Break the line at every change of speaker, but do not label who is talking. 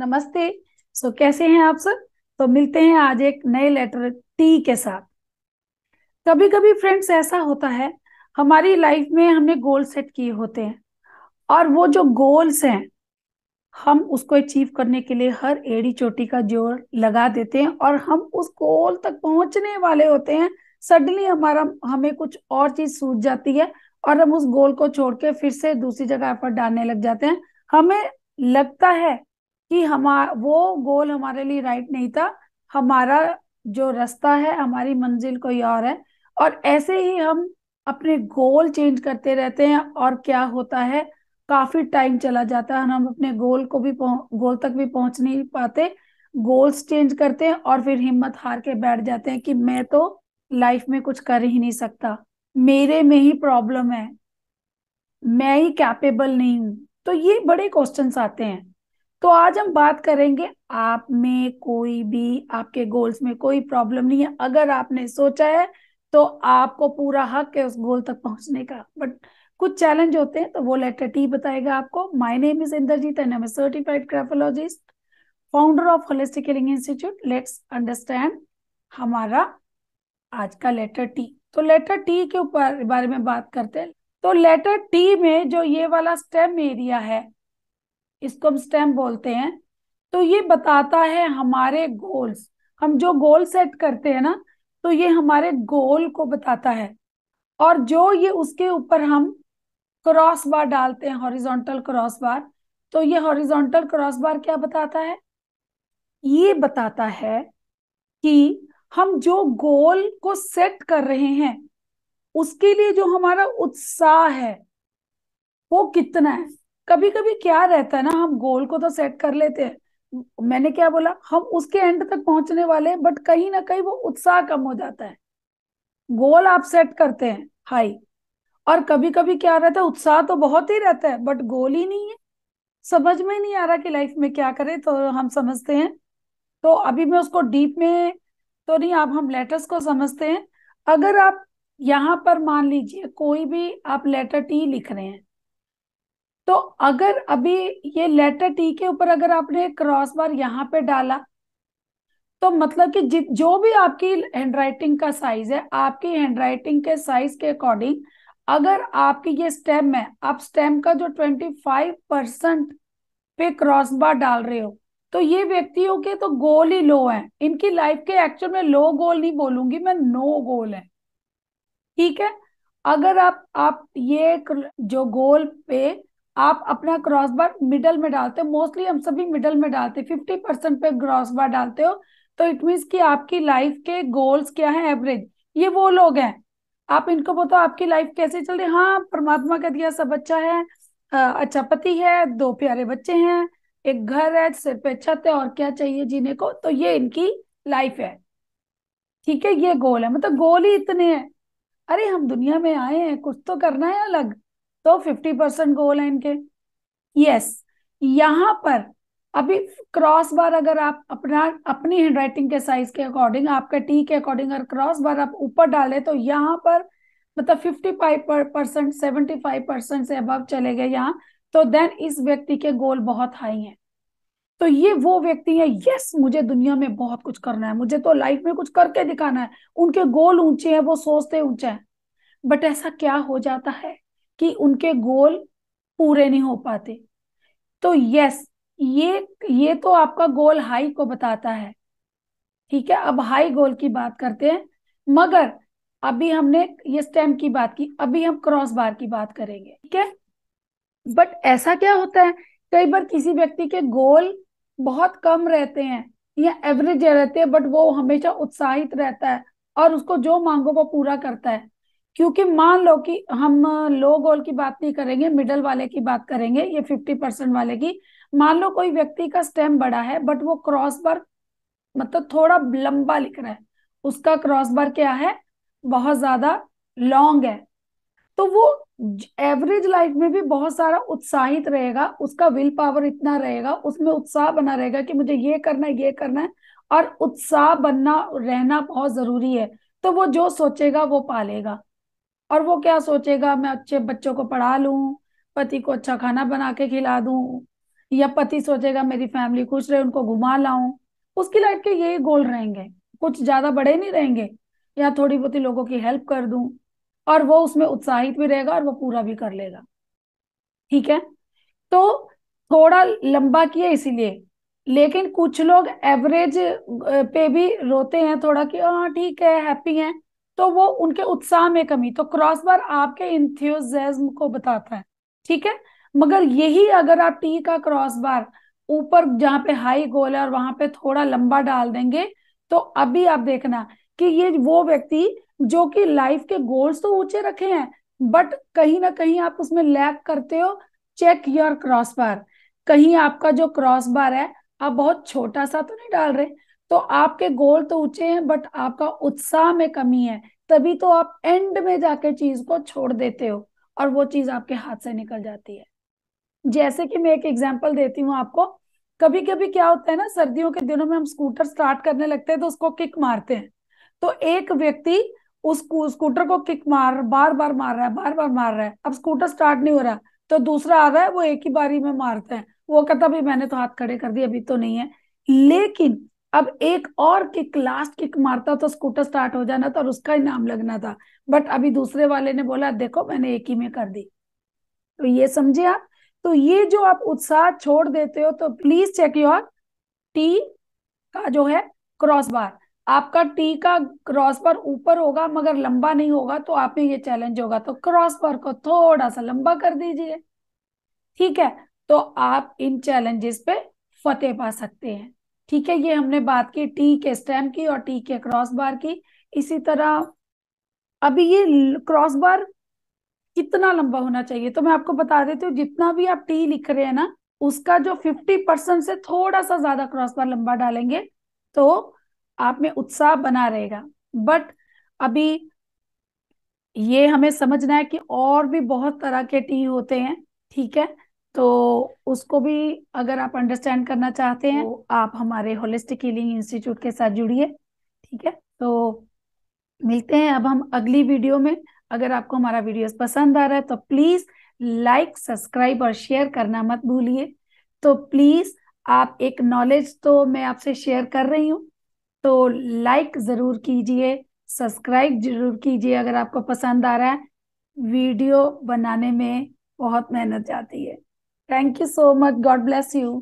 नमस्ते सो so, कैसे हैं आप सब तो मिलते हैं आज एक नए लेटर टी के साथ कभी कभी फ्रेंड्स ऐसा होता है हमारी लाइफ में हमने गोल सेट किए होते हैं और वो जो गोल्स हैं हम उसको अचीव करने के लिए हर एड़ी चोटी का जोर लगा देते हैं और हम उस गोल तक पहुंचने वाले होते हैं सडनली हमारा हमें कुछ और चीज सूझ जाती है और हम उस गोल को छोड़ के फिर से दूसरी जगह पर डालने लग जाते हैं हमें लगता है कि हमारा वो गोल हमारे लिए राइट नहीं था हमारा जो रास्ता है हमारी मंजिल कोई और है और ऐसे ही हम अपने गोल चेंज करते रहते हैं और क्या होता है काफी टाइम चला जाता है हम अपने गोल को भी गोल तक भी पहुंच नहीं पाते गोल्स चेंज करते हैं और फिर हिम्मत हार के बैठ जाते हैं कि मैं तो लाइफ में कुछ कर ही नहीं सकता मेरे में ही प्रॉब्लम है मैं ही कैपेबल नहीं हूं तो ये बड़े क्वेश्चन आते हैं तो आज हम बात करेंगे आप में कोई भी आपके गोल्स में कोई प्रॉब्लम नहीं है अगर आपने सोचा है तो आपको पूरा हक है उस गोल तक पहुंचने का बट कुछ चैलेंज होते हैं तो वो लेटर टी बताएगा आपको my name is Indrajeet and I am certified graphologist founder of holistic healing institute let's understand हमारा आज का लेटर टी तो लेटर टी के ऊपर बारे में बात करते हैं तो लेटर टी में जो ये वाला स्टेम एरिया है इसको हम स्टेम बोलते हैं तो ये बताता है हमारे गोल्स हम जो गोल सेट करते हैं ना तो ये हमारे गोल को बताता है और जो ये उसके ऊपर हम क्रॉस बार डालते हैं हॉरिजॉन्टल क्रॉस बार तो ये हॉरिजॉन्टल क्रॉस बार क्या बताता है ये बताता है कि हम जो गोल को सेट कर रहे हैं उसके लिए जो हमारा उत्साह है वो कितना है कभी कभी क्या रहता है ना हम गोल को तो सेट कर लेते हैं मैंने क्या बोला हम उसके एंड तक पहुंचने वाले बट कहीं ना कहीं वो उत्साह कम हो जाता है गोल आप सेट करते हैं हाई और कभी कभी क्या रहता है उत्साह तो बहुत ही रहता है बट गोल ही नहीं है समझ में नहीं आ रहा कि लाइफ में क्या करें तो हम समझते हैं तो अभी मैं उसको डीप में तो नहीं आप हम लेटर्स को समझते हैं अगर आप यहाँ पर मान लीजिए कोई भी आप लेटर टी लिख रहे हैं तो अगर अभी ये लेटर टी के ऊपर अगर आपने क्रॉस बार यहाँ पे डाला तो मतलब कि जो भी आपकी हैंडराइटिंग का साइज है आपकी हैंडराइटिंग के साइज के अकॉर्डिंग अगर आपकी ये स्टेम है आप स्टेम का जो ट्वेंटी फाइव परसेंट पे क्रॉस बार डाल रहे हो तो ये व्यक्तियों के तो गोल ही लो है इनकी लाइफ के एक्चुअल में लो गोल नहीं बोलूंगी मैं नो गोल है ठीक है अगर आप आप ये जो गोल पे आप अपना क्रॉस बार मिडल में डालते हो मोस्टली हम सभी मिडल में डालते हैं फिफ्टी परसेंट पे क्रॉस बार डालते हो तो इट मीन्स कि आपकी लाइफ के गोल्स क्या है एवरेज ये वो लोग हैं आप इनको बताओ आपकी लाइफ कैसे चल रही हाँ परमात्मा का दिया सब अच्छा है अच्छा पति है दो प्यारे बच्चे हैं एक घर है सिर पे छत है और क्या चाहिए जीने को तो ये इनकी लाइफ है ठीक है ये गोल है मतलब गोल ही इतने हैं अरे हम दुनिया में आए हैं कुछ तो करना है अलग तो फिफ्टी परसेंट गोल है इनके यस यहाँ पर अभी क्रॉस बार अगर आप अपना अपनी हैंडराइटिंग के साइज के अकॉर्डिंग आपके टी के अकॉर्डिंग अगर क्रॉस बार आप ऊपर डाले तो यहाँ पर मतलब fifty five percent seventy five percent से अबव चले गए यहाँ तो देन इस व्यक्ति के गोल बहुत हाई हैं तो ये वो व्यक्ति है यस मुझे दुनिया में बहुत कुछ करना है मुझे तो लाइफ में कुछ करके दिखाना है उनके गोल ऊंचे हैं वो सोचते ऊंचे हैं बट ऐसा क्या हो जाता है कि उनके गोल पूरे नहीं हो पाते तो यस ये ये तो आपका गोल हाई को बताता है ठीक है अब हाई गोल की बात करते हैं मगर अभी हमने ये स्टेम की बात की अभी हम क्रॉस बार की बात करेंगे ठीक है बट ऐसा क्या होता है कई बार किसी व्यक्ति के गोल बहुत कम रहते हैं या एवरेज रहते हैं बट वो हमेशा उत्साहित रहता है और उसको जो मांगो वो पूरा करता है क्योंकि मान लो कि हम लो गोल की बात नहीं करेंगे मिडल वाले की बात करेंगे ये फिफ्टी परसेंट वाले की मान लो कोई व्यक्ति का स्टेम बड़ा है बट वो क्रॉस बार मतलब थोड़ा लंबा लिख रहा है उसका क्रॉस बार क्या है बहुत ज्यादा लॉन्ग है तो वो एवरेज लाइफ में भी बहुत सारा उत्साहित रहेगा उसका विल पावर इतना रहेगा उसमें उत्साह बना रहेगा कि मुझे ये करना है ये करना है और उत्साह बनना रहना बहुत जरूरी है तो वो जो सोचेगा वो पालेगा और वो क्या सोचेगा मैं अच्छे बच्चों को पढ़ा लू पति को अच्छा खाना बना के खिला दू या पति सोचेगा मेरी फैमिली खुश रहे उनको घुमा लाऊं उसकी लाइफ के यही गोल रहेंगे कुछ ज्यादा बड़े नहीं रहेंगे या थोड़ी बहुत लोगों की हेल्प कर दूं और वो उसमें उत्साहित भी रहेगा और वो पूरा भी कर लेगा ठीक है तो थोड़ा लंबा किया इसीलिए लेकिन कुछ लोग एवरेज पे भी रोते हैं थोड़ा कि हाँ ठीक है हैप्पी है तो वो उनके उत्साह में कमी तो क्रॉस बार आपके इंथ्यूजम को बताता है ठीक है मगर यही अगर आप टी का क्रॉस बार ऊपर जहां पे हाई गोल है और वहां पे थोड़ा लंबा डाल देंगे तो अभी आप देखना कि ये वो व्यक्ति जो कि लाइफ के गोल्स तो ऊंचे रखे हैं बट कहीं ना कहीं आप उसमें लैक करते हो चेक योर क्रॉस बार कहीं आपका जो क्रॉस बार है आप बहुत छोटा सा तो नहीं डाल रहे तो आपके गोल तो ऊंचे हैं बट आपका उत्साह में कमी है तभी तो आप एंड में जाके चीज को छोड़ देते हो और वो चीज आपके हाथ से निकल जाती है जैसे कि मैं एक एग्जाम्पल देती हूँ आपको कभी कभी क्या होता है ना सर्दियों के दिनों में हम स्कूटर स्टार्ट करने लगते हैं तो उसको किक मारते हैं तो एक व्यक्ति उस स्कूटर को किक मार बार बार मार रहा है बार बार मार रहा है अब स्कूटर स्टार्ट नहीं हो रहा तो दूसरा आ रहा है वो एक ही बारी में मारता है वो कहता भी मैंने तो हाथ खड़े कर दिए अभी तो नहीं है लेकिन अब एक और किक लास्ट किक मारता तो स्कूटर स्टार्ट हो जाना था और उसका इनाम लगना था बट अभी दूसरे वाले ने बोला देखो मैंने एक ही में कर दी तो ये समझे आप तो ये जो आप उत्साह छोड़ देते हो तो प्लीज चेक योर टी का जो है क्रॉस बार आपका टी का क्रॉस बार ऊपर होगा मगर लंबा नहीं होगा तो आप में ये चैलेंज होगा तो क्रॉस बार को थोड़ा सा लंबा कर दीजिए ठीक है तो आप इन चैलेंजेस पे फतेह पा सकते हैं ठीक है ये हमने बात की टी के स्टेम की और टी के क्रॉस बार की इसी तरह अभी ये क्रॉस बार कितना लंबा होना चाहिए तो मैं आपको बता देती हूँ जितना भी आप टी लिख रहे हैं ना उसका जो फिफ्टी परसेंट से थोड़ा सा ज्यादा क्रॉस बार लंबा डालेंगे तो आप में उत्साह बना रहेगा बट अभी ये हमें समझना है कि और भी बहुत तरह के टी होते हैं ठीक है तो उसको भी अगर आप अंडरस्टैंड करना चाहते हैं तो आप हमारे होलिस्टिक हीलिंग इंस्टीट्यूट के साथ जुड़िए ठीक है तो मिलते हैं अब हम अगली वीडियो में अगर आपको हमारा वीडियो पसंद आ रहा है तो प्लीज लाइक सब्सक्राइब और शेयर करना मत भूलिए तो प्लीज आप एक नॉलेज तो मैं आपसे शेयर कर रही हूँ तो लाइक जरूर कीजिए सब्सक्राइब जरूर कीजिए अगर आपको पसंद आ रहा है वीडियो बनाने में बहुत मेहनत जाती है Thank you so much. God bless you.